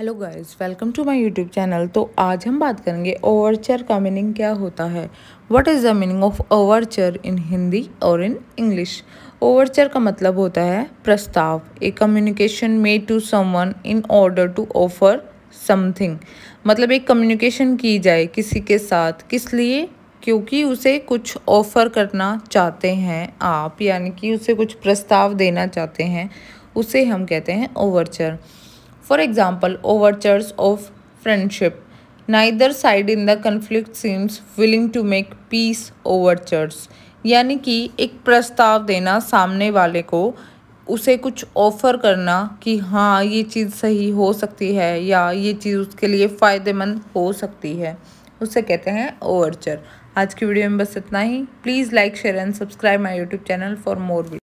hello guys welcome to my YouTube channel तो आज हम बात करेंगे ओवरचर का मीनिंग क्या होता है what is the meaning of overture in Hindi और इन इंग्लिश ओवरचर का मतलब होता है प्रस्ताव a communication made to someone in order to offer something मतलब एक कम्युनिकेशन की जाए किसी के साथ किस लिए क्योंकि उसे कुछ ऑफ़र करना चाहते हैं आप यानी कि उसे कुछ प्रस्ताव देना चाहते हैं उसे हम कहते हैं overture for example overtures of friendship neither side in the conflict seems willing to make peace overtures यानी कि एक प्रस्ताव देना सामने वाले को उसे कुछ ऑफ़र करना कि हाँ ये चीज़ सही हो सकती है या ये चीज़ उसके लिए फ़ायदेमंद हो सकती है उसे कहते हैं ओवरचर आज की वीडियो में बस इतना ही please like share and subscribe my YouTube channel for more